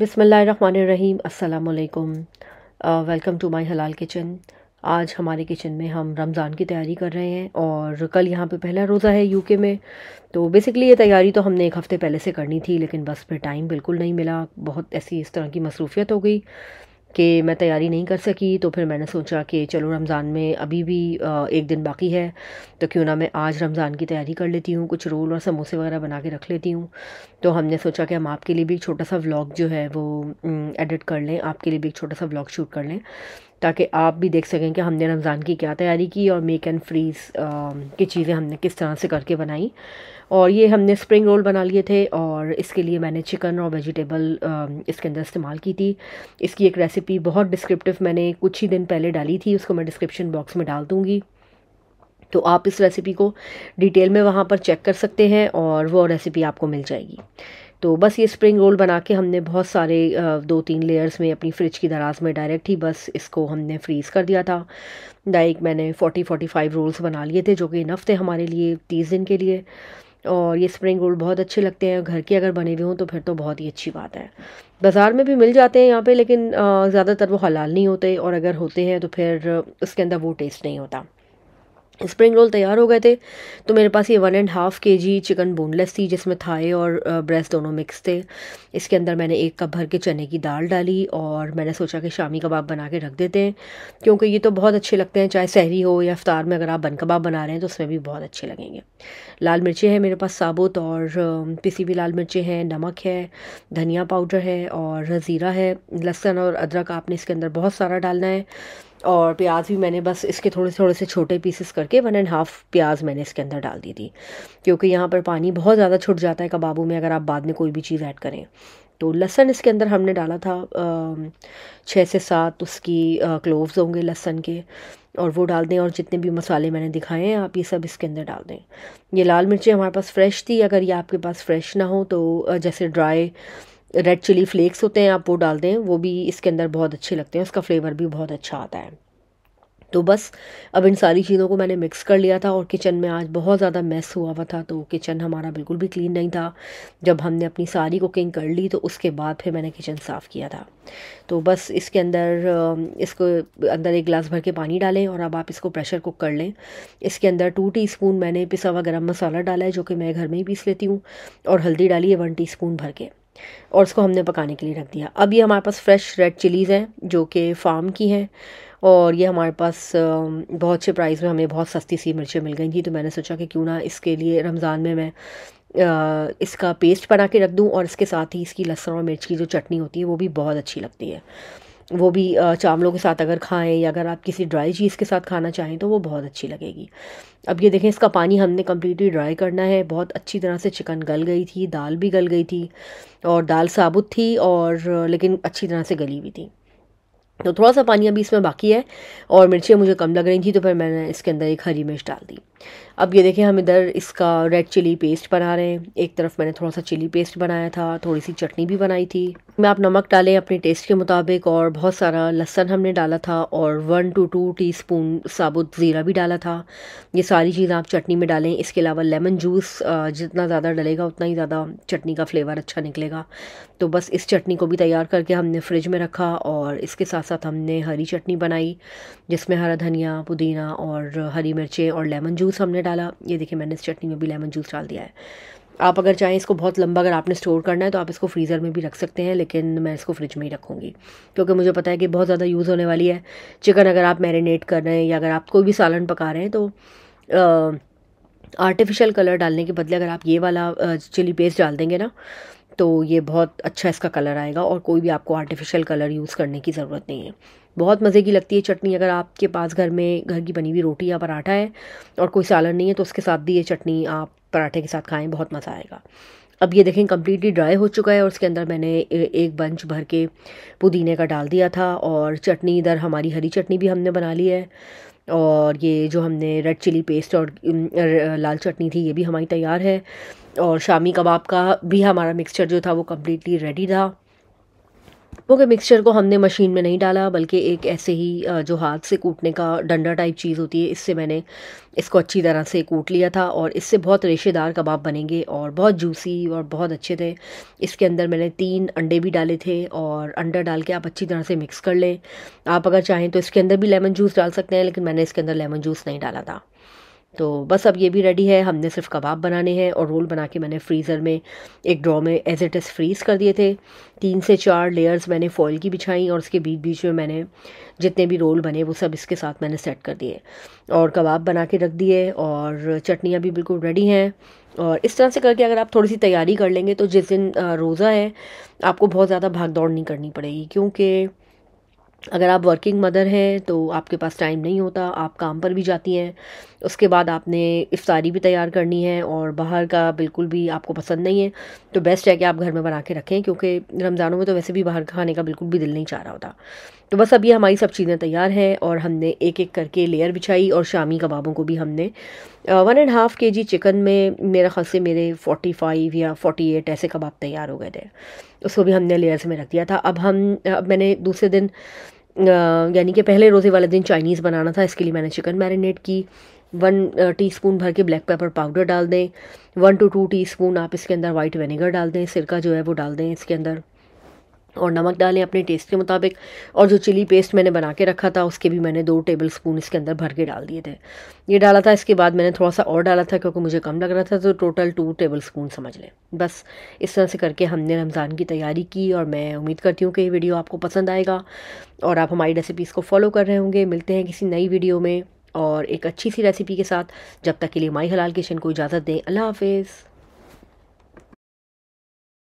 बिसमीम अल्लाम welcome to my हलाल किचन आज हमारे किचन में हम रमज़ान की तैयारी कर रहे हैं और कल यहाँ पे पहला रोज़ा है यूके में तो बेसिकली ये तैयारी तो हमने एक हफ़्ते पहले से करनी थी लेकिन बस फिर टाइम बिल्कुल नहीं मिला बहुत ऐसी इस तरह की मसरूफियत हो गई कि मैं तैयारी नहीं कर सकी तो फिर मैंने सोचा कि चलो रमज़ान में अभी भी एक दिन बाकी है तो क्यों ना मैं आज रमज़ान की तैयारी कर लेती हूँ कुछ रोल और समोसे वगैरह बना के रख लेती हूँ तो हमने सोचा कि हम आपके लिए भी एक छोटा सा व्लॉग जो है वो एडिट कर लें आपके लिए भी एक छोटा सा व्लॉग शूट कर लें ताकि आप भी देख सकें कि हमने रमज़ान की क्या तैयारी की और मेक एंड फ्रीज़ की चीज़ें हमने किस तरह से करके बनाई और ये हमने स्प्रिंग रोल बना लिए थे और इसके लिए मैंने चिकन और वेजिटेबल um, इसके अंदर इस्तेमाल की थी इसकी एक रेसिपी बहुत डिस्क्रिप्टिव मैंने कुछ ही दिन पहले डाली थी उसको मैं डिस्क्रिप्शन बॉक्स में डाल दूँगी तो आप इस रेसिपी को डिटेल में वहाँ पर चेक कर सकते हैं और वो रेसिपी आपको मिल जाएगी तो बस ये स्प्रिंग रोल बना के हमने बहुत सारे दो तीन लेयर्स में अपनी फ्रिज की दराज में डायरेक्ट ही बस इसको हमने फ्रीज़ कर दिया था लाइक मैंने 40 45 रोल्स बना लिए थे जो कि इनफ थे हमारे लिए तीस दिन के लिए और ये स्प्रिंग रोल बहुत अच्छे लगते हैं घर के अगर बने हुए हों तो फिर तो बहुत ही अच्छी बात है बाज़ार में भी मिल जाते हैं यहाँ पे लेकिन ज़्यादातर वो हलाल नहीं होते और अगर होते हैं तो फिर उसके अंदर वो टेस्ट नहीं होता स्प्रिंग रोल तैयार हो गए थे तो मेरे पास ये वन एंड हाफ़ के जी चिकन बोनलेस थी जिसमें थाए और ब्रेस्ट दोनों मिक्स थे इसके अंदर मैंने एक कप भर के चने की दाल डाली और मैंने सोचा कि शामी कबाब बना के रख देते हैं क्योंकि ये तो बहुत अच्छे लगते हैं चाहे सहरी हो या अफ्तार में अगर आप बन कबाब बना रहे हैं तो उसमें भी बहुत अच्छे लगेंगे लाल मिर्चें हैं मेरे पास साबुत और पिसी भी लाल मिर्चें हैं नमक है धनिया पाउडर है और ज़ीरा है लहसुन और अदरक आपने इसके अंदर बहुत सारा डालना है और प्याज भी मैंने बस इसके थोड़े थोड़े से छोटे पीसेस करके वन एंड हाफ़ प्याज मैंने इसके अंदर डाल दी थी क्योंकि यहाँ पर पानी बहुत ज़्यादा छुट जाता है कबाबों में अगर आप बाद में कोई भी चीज़ ऐड करें तो लहसन इसके अंदर हमने डाला था छः से सात उसकी क्लोव्स होंगे लहसन के और वो डाल दें और जितने भी मसाले मैंने दिखाए हैं आप ये सब इसके अंदर डाल दें ये लाल मिर्ची हमारे पास फ्रेश थी अगर ये आपके पास फ्रेश ना हो तो जैसे ड्राई रेड चिली फ्लेक्स होते हैं आप वो डाल दें वो भी इसके अंदर बहुत अच्छे लगते हैं उसका फ्लेवर भी बहुत अच्छा आता है तो बस अब इन सारी चीज़ों को मैंने मिक्स कर लिया था और किचन में आज बहुत ज़्यादा मेस हुआ हुआ था तो किचन हमारा बिल्कुल भी क्लीन नहीं था जब हमने अपनी सारी कुकिंग कर ली तो उसके बाद फिर मैंने किचन साफ़ किया था तो बस इसके अंदर इसको अंदर एक गिलास भर के पानी डालें और अब आप इसको प्रेशर कुक कर लें इसके अंदर टू टी मैंने पिसा हुआ गर्म मसाला डाला है जो कि मैं घर में ही पीस लेती हूँ और हल्दी डाली है वन टी भर के और उसको हमने पकाने के लिए रख दिया अब ये हमारे पास फ्रेश रेड चिलीज़ हैं जो कि फार्म की हैं और ये हमारे पास बहुत से प्राइस में हमें बहुत सस्ती सी मिर्चें मिल गई थी तो मैंने सोचा कि क्यों ना इसके लिए रमज़ान में मैं इसका पेस्ट बना के रख दूँ और इसके साथ ही इसकी लहसुन और मिर्च की जो चटनी होती है वो भी बहुत अच्छी लगती है वो भी चावलों के साथ अगर खाएं या अगर आप किसी ड्राई चीज़ के साथ खाना चाहें तो वो बहुत अच्छी लगेगी अब ये देखें इसका पानी हमने कम्प्लीटली ड्राई करना है बहुत अच्छी तरह से चिकन गल गई थी दाल भी गल गई थी और दाल साबुत थी और लेकिन अच्छी तरह से गली हुई थी तो थोड़ा सा पानी अभी इसमें बाकी है और मिर्चें मुझे कम लग रही थी तो फिर मैंने इसके अंदर एक हरी मिर्च डाल दी अब ये देखें हम इधर इसका रेड चिली पेस्ट बना रहे हैं एक तरफ मैंने थोड़ा सा चिली पेस्ट बनाया था थोड़ी सी चटनी भी बनाई थी मैं आप नमक डालें अपने टेस्ट के मुताबिक और बहुत सारा लहसन हमने डाला था और वन टू टू टीस्पून साबुत ज़ीरा भी डाला था ये सारी चीज़ आप चटनी में डालें इसके अलावा लेमन जूस जितना ज़्यादा डलेगा उतना ही ज़्यादा चटनी का फ्लेवर अच्छा निकलेगा तो बस इस चटनी को भी तैयार करके हमने फ्रिज में रखा और इसके साथ साथ हमने हरी चटनी बनाई जिसमें हरा धनिया पुदीना और हरी मिर्चें और लेमन जूस जूस हमने डाला ये देखिए मैंने इस चटनी में भी लेमन जूस डाल दिया है आप अगर चाहें इसको बहुत लंबा अगर आपने स्टोर करना है तो आप इसको फ्रीज़र में भी रख सकते हैं लेकिन मैं इसको फ्रिज में ही रखूँगी क्योंकि मुझे पता है कि बहुत ज़्यादा यूज़ होने वाली है चिकन अगर आप मैरिनेट कर रहे हैं या अगर आप कोई भी सालन पका रहे हैं तो आ, आर्टिफिशियल कलर डालने के बदले अगर आप ये वाला चिली पेस्ट डाल देंगे ना तो ये बहुत अच्छा इसका कलर आएगा और कोई भी आपको आर्टिफिशियल कलर यूज़ करने की ज़रूरत नहीं है बहुत मज़े की लगती है चटनी अगर आपके पास घर में घर की बनी हुई रोटी या पराठा है और कोई सालन नहीं है तो उसके साथ भी ये चटनी आप पराठे के साथ खाएँ बहुत मज़ा आएगा अब ये देखें कम्प्लीटली ड्राई हो चुका है और उसके अंदर मैंने एक बंच भर के पुदीने का डाल दिया था और चटनी इधर हमारी हरी चटनी भी हमने बना ली है और ये जो हमने रेड चिली पेस्ट और लाल चटनी थी ये भी हमारी तैयार है और शामी कबाब का भी हमारा मिक्सचर जो था वो कम्प्लीटली रेडी था वो के मिक्सचर को हमने मशीन में नहीं डाला बल्कि एक ऐसे ही जो हाथ से कूटने का डंडा टाइप चीज़ होती है इससे मैंने इसको अच्छी तरह से कूट लिया था और इससे बहुत रेशेदार कबाब बनेंगे और बहुत जूसी और बहुत अच्छे थे इसके अंदर मैंने तीन अंडे भी डाले थे और अंडा डाल के आप अच्छी तरह से मिक्स कर लें आप अगर चाहें तो इसके अंदर भी लेमन जूस डाल सकते हैं लेकिन मैंने इसके अंदर लेमन जूस नहीं डाला था तो बस अब ये भी रेडी है हमने सिर्फ कबाब बनाने हैं और रोल बना के मैंने फ्रीज़र में एक ड्रॉ में एज इट इज़ फ्रीज़ कर दिए थे तीन से चार लेयर्स मैंने फॉइल की बिछाई और उसके बीच बीच में मैंने जितने भी रोल बने वो सब इसके साथ मैंने सेट कर दिए और कबाब बना के रख दिए और चटनियाँ भी बिल्कुल रेडी हैं और इस तरह से करके अगर आप थोड़ी सी तैयारी कर लेंगे तो जिस दिन रोज़ा है आपको बहुत ज़्यादा भाग दौड़ नहीं करनी पड़ेगी क्योंकि अगर आप वर्किंग मदर हैं तो आपके पास टाइम नहीं होता आप काम पर भी जाती हैं उसके बाद आपने इफ्तारी भी तैयार करनी है और बाहर का बिल्कुल भी आपको पसंद नहीं है तो बेस्ट है कि आप घर में बना के रखें क्योंकि रमज़ानों में तो वैसे भी बाहर खाने का बिल्कुल भी दिल नहीं चाह रहा होता तो बस अभी हमारी सब चीज़ें तैयार हैं और हमने एक एक करके लेयर बिछाई और शामी कबाबों को भी हमने वन एंड हाफ़ के जी चिकन में मेरा खास से मेरे फोटी फाइव या फोटी एट ऐसे कबाब तैयार हो गए थे उसको भी हमने लेयर्स में रख दिया था अब हम अब मैंने दूसरे दिन यानी कि पहले रोज़े वाले दिन चाइनीज़ बनाना था इसके लिए मैंने चिकन मैरिनेट की वन टीस्पून भर के ब्लैक पेपर पाउडर डाल दें वन टू टू टीस्पून आप इसके अंदर वाइट विनेगर डाल दें सिरका जो है वो डाल दें इसके अंदर और नमक डालें अपने टेस्ट के मुताबिक और जो चिली पेस्ट मैंने बना के रखा था उसके भी मैंने दो टेबल स्पून इसके अंदर भर के डाल दिए थे ये डाला था इसके बाद मैंने थोड़ा सा और डाला था क्योंकि मुझे कम लग रहा था तो टोटल टू टेबल स्पून समझ लें बस इस तरह से करके हमने रमज़ान की तैयारी की और मैं उम्मीद करती हूँ कि ये वीडियो आपको पसंद आएगा और आप हमारी रेसिपीज़ को फॉलो कर रहे होंगे मिलते हैं किसी नई वीडियो में और एक अच्छी सी रेसिपी के साथ जब तक के लिए माई हलाल किचन को इजाज़त दें अल्लाह हाफिज़